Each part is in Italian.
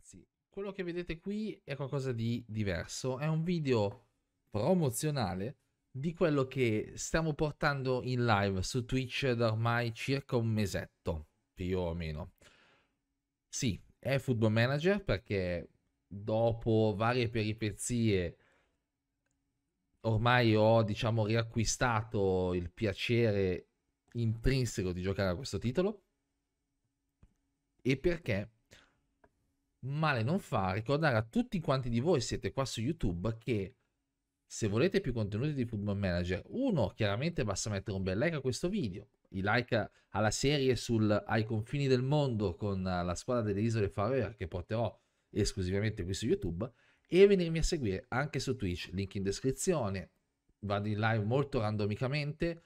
ragazzi, quello che vedete qui è qualcosa di diverso, è un video promozionale di quello che stiamo portando in live su Twitch da ormai circa un mesetto, più o meno. Sì, è Football Manager perché dopo varie peripezie ormai ho diciamo riacquistato il piacere intrinseco di giocare a questo titolo e perché male non fa ricordare a tutti quanti di voi siete qua su YouTube che se volete più contenuti di Football Manager, uno, chiaramente basta mettere un bel like a questo video, i like alla serie sul, ai confini del mondo con la squadra delle isole Faroe che porterò esclusivamente qui su YouTube e venirmi a seguire anche su Twitch, link in descrizione, vado in live molto randomicamente,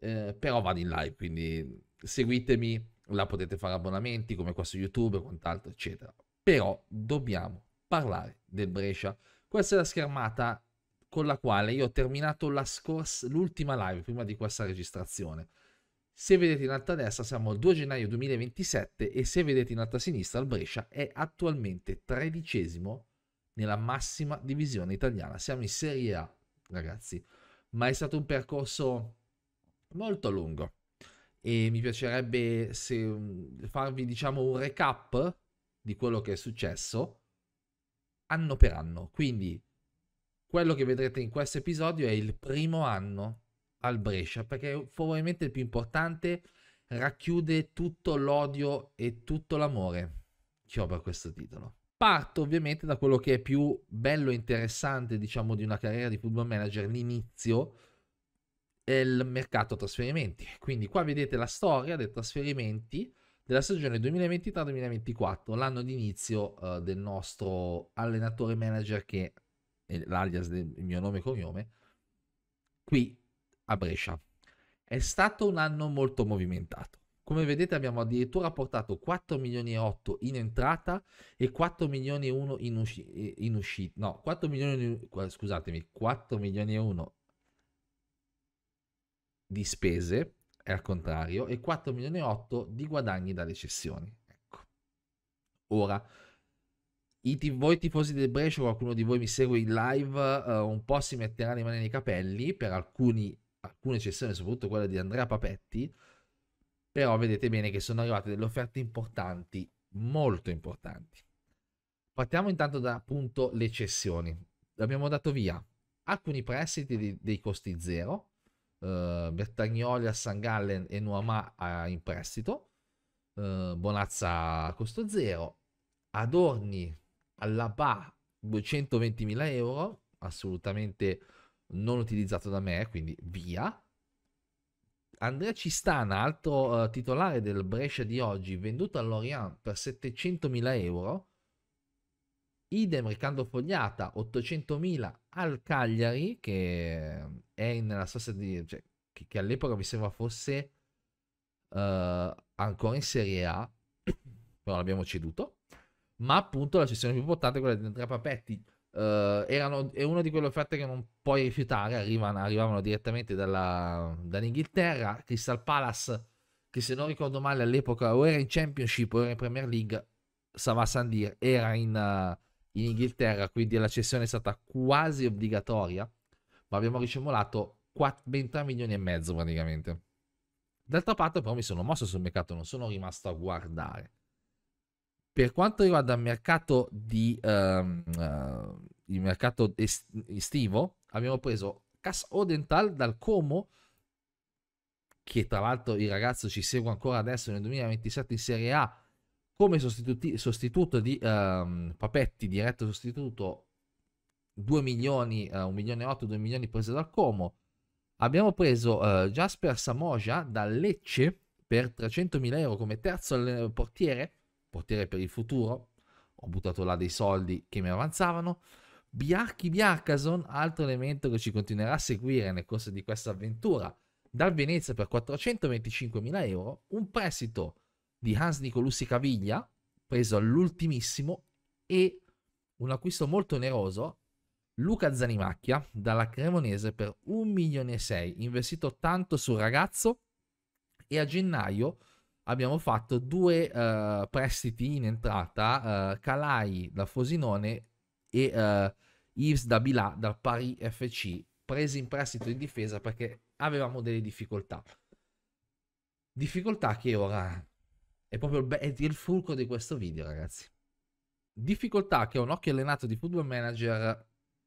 eh, però vado in live, quindi seguitemi, là potete fare abbonamenti come qua su YouTube e quant'altro, eccetera però dobbiamo parlare del Brescia. Questa è la schermata con la quale io ho terminato l'ultima live prima di questa registrazione. Se vedete in alto a destra siamo al 2 gennaio 2027 e se vedete in alto a sinistra il Brescia è attualmente tredicesimo nella massima divisione italiana. Siamo in Serie A, ragazzi, ma è stato un percorso molto lungo e mi piacerebbe se, farvi diciamo un recap di quello che è successo anno per anno. Quindi quello che vedrete in questo episodio è il primo anno al Brescia, perché probabilmente il più importante racchiude tutto l'odio e tutto l'amore che ho per questo titolo. Parto ovviamente da quello che è più bello e interessante, diciamo, di una carriera di football manager, l'inizio è il mercato trasferimenti. Quindi qua vedete la storia dei trasferimenti della stagione 2023-2024, l'anno d'inizio uh, del nostro allenatore manager che è l'alias del mio nome e cognome, qui a Brescia. È stato un anno molto movimentato. Come vedete abbiamo addirittura portato 4 milioni e 8 in entrata e 4 milioni e 1 in, usci- in uscita. No, 4 milioni, scusatemi, 4 milioni e 1 di spese è al contrario e 4 milioni e 8 di guadagni dalle cessioni. Ecco. Ora, tif- voi tifosi del Brescia, qualcuno di voi mi segue in live, uh, un po' si metterà le mani nei capelli per alcuni, alcune cessioni, soprattutto quella di Andrea Papetti, però vedete bene che sono arrivate delle offerte importanti, molto importanti. Partiamo intanto da appunto le cessioni. Abbiamo dato via alcuni prestiti di- dei costi zero, uh, Bertagnoli a San Gallen e Nuamà in prestito, uh, Bonazza a costo zero, Adorni alla PA 220.000 euro, assolutamente non utilizzato da me, quindi via. Andrea Cistana, altro uh, titolare del Brescia di oggi, venduto a Lorient per 700.000 euro, Idem Riccardo Fogliata, 800.000 al Cagliari, che ehm, è nella stessa di, cioè, che, che, all'epoca mi sembra fosse uh, ancora in Serie A, però l'abbiamo ceduto. Ma appunto la sessione più importante è quella di Andrea Papetti. Uh, erano, è una di quelle offerte che non puoi rifiutare, arrivano, arrivavano direttamente dalla, dall'Inghilterra. Crystal Palace, che se non ricordo male all'epoca o era in Championship o era in Premier League, Sava Sandir era in... Uh, in Inghilterra, quindi la cessione è stata quasi obbligatoria, ma abbiamo ricimolato 40 milioni e mezzo praticamente. D'altra parte però mi sono mosso sul mercato, non sono rimasto a guardare. Per quanto riguarda il mercato, di, um, uh, il mercato estivo, abbiamo preso Cas Odental dal Como, che tra l'altro il ragazzo ci segue ancora adesso nel 2027 in Serie A, come sostituto di um, Papetti, diretto sostituto 2 milioni, uh, eh, 1 milione e 8, 2 milioni prese dal Como. Abbiamo preso uh, Jasper Samoja dal Lecce per 300.000 euro come terzo portiere, portiere per il futuro. Ho buttato là dei soldi che mi avanzavano. Biarchi Biarcason, altro elemento che ci continuerà a seguire nel corso di questa avventura, dal Venezia per 425.000 euro, un prestito di Hans Nicolussi Caviglia, preso all'ultimissimo, e un acquisto molto oneroso, Luca Zanimacchia, dalla Cremonese per 1 milione e 6, investito tanto sul ragazzo, e a gennaio abbiamo fatto due uh, prestiti in entrata, uh, Calai da Fosinone e uh, Yves da Bilà da Pari FC, presi in prestito in difesa perché avevamo delle difficoltà. Difficoltà che ora è proprio il, è il fulcro di questo video, ragazzi. Difficoltà che un occhio allenato di Football Manager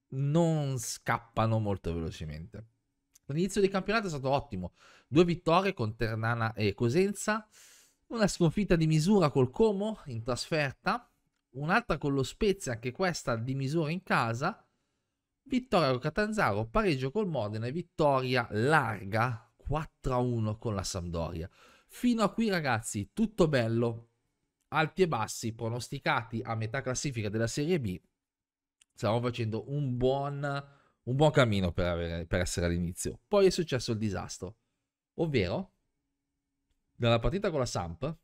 non scappano molto velocemente. L'inizio del campionato è stato ottimo. Due vittorie con Ternana e Cosenza, una sconfitta di misura col Como in trasferta, un'altra con lo Spezia, anche questa di misura in casa, vittoria con Catanzaro, pareggio col Modena e vittoria larga 4-1 con la Sampdoria. Fino a qui ragazzi, tutto bello. Alti e bassi pronosticati a metà classifica della Serie B. Stavamo facendo un buon, un buon cammino per, avere, per essere all'inizio. Poi è successo il disastro. Ovvero, nella partita con la Samp,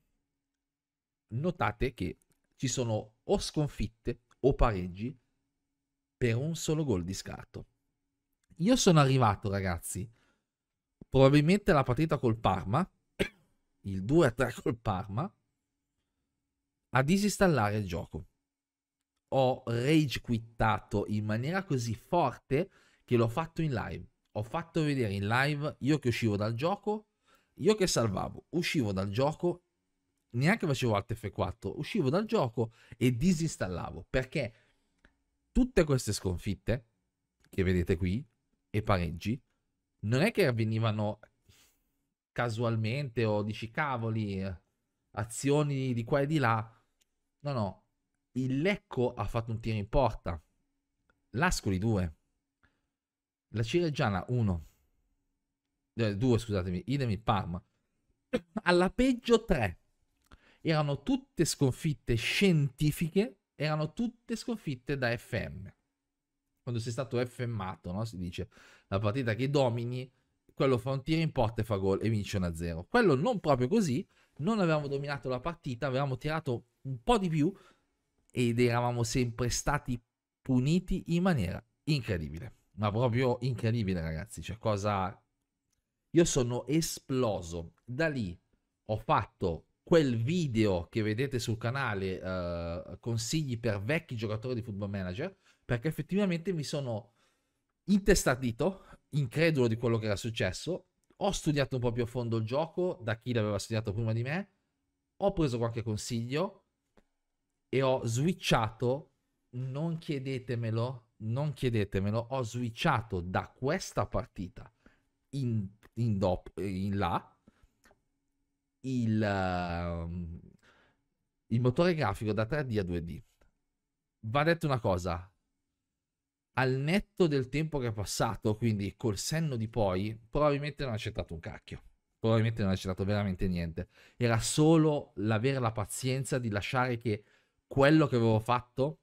notate che ci sono o sconfitte o pareggi per un solo gol di scarto. Io sono arrivato, ragazzi, probabilmente alla partita col Parma, il 2-3 col Parma a disinstallare il gioco. Ho rage quittato in maniera così forte che l'ho fatto in live. Ho fatto vedere in live io che uscivo dal gioco, io che salvavo, uscivo dal gioco, neanche facevo Alt F4, uscivo dal gioco e disinstallavo perché tutte queste sconfitte che vedete qui e pareggi non è che avvenivano casualmente o dici cavoli, azioni di qua e di là. No, no, il Lecco ha fatto un tiro in porta, l'Ascoli 2, la Cireggiana 1, 2 eh, scusatemi, idem il Parma, alla peggio 3. Erano tutte sconfitte scientifiche, erano tutte sconfitte da FM. Quando sei stato FMato, no? si dice la partita che domini quello fa un tiro in porta e fa gol e vince 1-0. Quello non proprio così, non avevamo dominato la partita, avevamo tirato un po' di più ed eravamo sempre stati puniti in maniera incredibile. Ma proprio incredibile, ragazzi. Cioè, cosa. Io sono esploso. Da lì ho fatto quel video che vedete sul canale, eh, consigli per vecchi giocatori di football manager, perché effettivamente mi sono intestardito incredulo di quello che era successo. Ho studiato un po' più a fondo il gioco da chi l'aveva studiato prima di me. Ho preso qualche consiglio e ho switchato. Non chiedetemelo, non chiedetemelo. Ho switchato da questa partita in, in, dop, in là il, uh, il motore grafico da 3D a 2D. Va detto una cosa, al netto del tempo che è passato, quindi col senno di poi, probabilmente non ha accettato un cacchio. Probabilmente non ha accettato veramente niente. Era solo l'avere la pazienza di lasciare che quello che avevo fatto,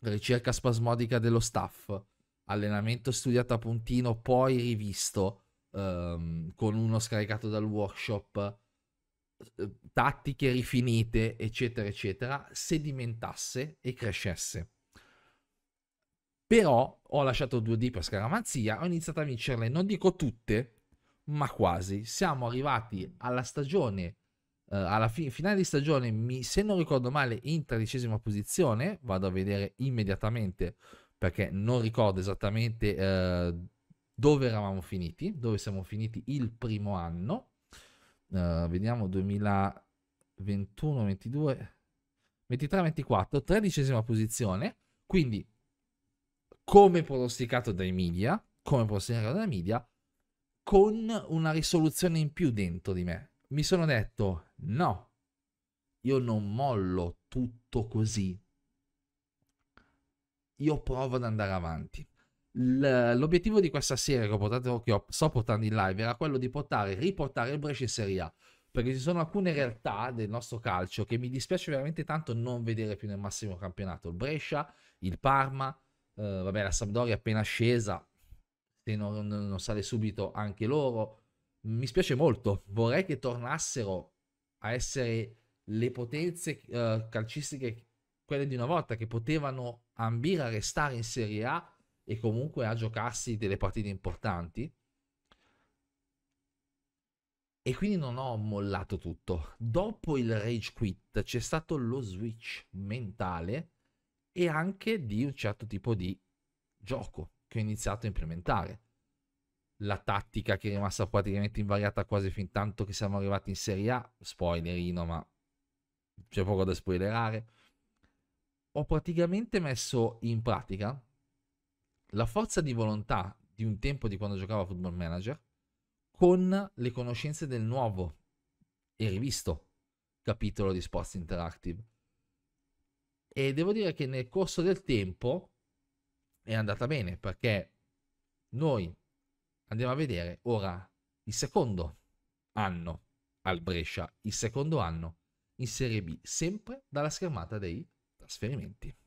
ricerca spasmodica dello staff, allenamento studiato a puntino, poi rivisto ehm, con uno scaricato dal workshop, eh, tattiche rifinite, eccetera, eccetera, sedimentasse e crescesse. Però ho lasciato 2D per scaramanzia, ho iniziato a vincerle, non dico tutte, ma quasi. Siamo arrivati alla stagione, eh, alla fi- finale di stagione, mi, se non ricordo male, in tredicesima posizione. Vado a vedere immediatamente perché non ricordo esattamente eh, dove eravamo finiti, dove siamo finiti il primo anno. Eh, vediamo 2021, 22, 23, 24, tredicesima posizione. Quindi come pronosticato dai media, come pronosticato dai media, con una risoluzione in più dentro di me. Mi sono detto, no, io non mollo tutto così. Io provo ad andare avanti. l'obiettivo di questa serie che ho portato, che ho, sto portando in live, era quello di portare, riportare il Brescia in Serie A. Perché ci sono alcune realtà del nostro calcio che mi dispiace veramente tanto non vedere più nel massimo campionato. Il Brescia, il Parma, Uh, vabbè, la Sampdoria è appena scesa, se non, non sale subito anche loro. Mi spiace molto, vorrei che tornassero a essere le potenze uh, calcistiche, quelle di una volta, che potevano ambire a restare in Serie A e comunque a giocarsi delle partite importanti. E quindi non ho mollato tutto. Dopo il rage quit c'è stato lo switch mentale e anche di un certo tipo di gioco che ho iniziato a implementare. La tattica che è rimasta praticamente invariata quasi fin tanto che siamo arrivati in Serie A, spoilerino, ma c'è poco da spoilerare. Ho praticamente messo in pratica la forza di volontà di un tempo di quando giocavo a Football Manager con le conoscenze del nuovo e rivisto capitolo di Sports Interactive e devo dire che nel corso del tempo è andata bene perché noi andiamo a vedere ora il secondo anno al Brescia, il secondo anno in Serie B, sempre dalla schermata dei trasferimenti.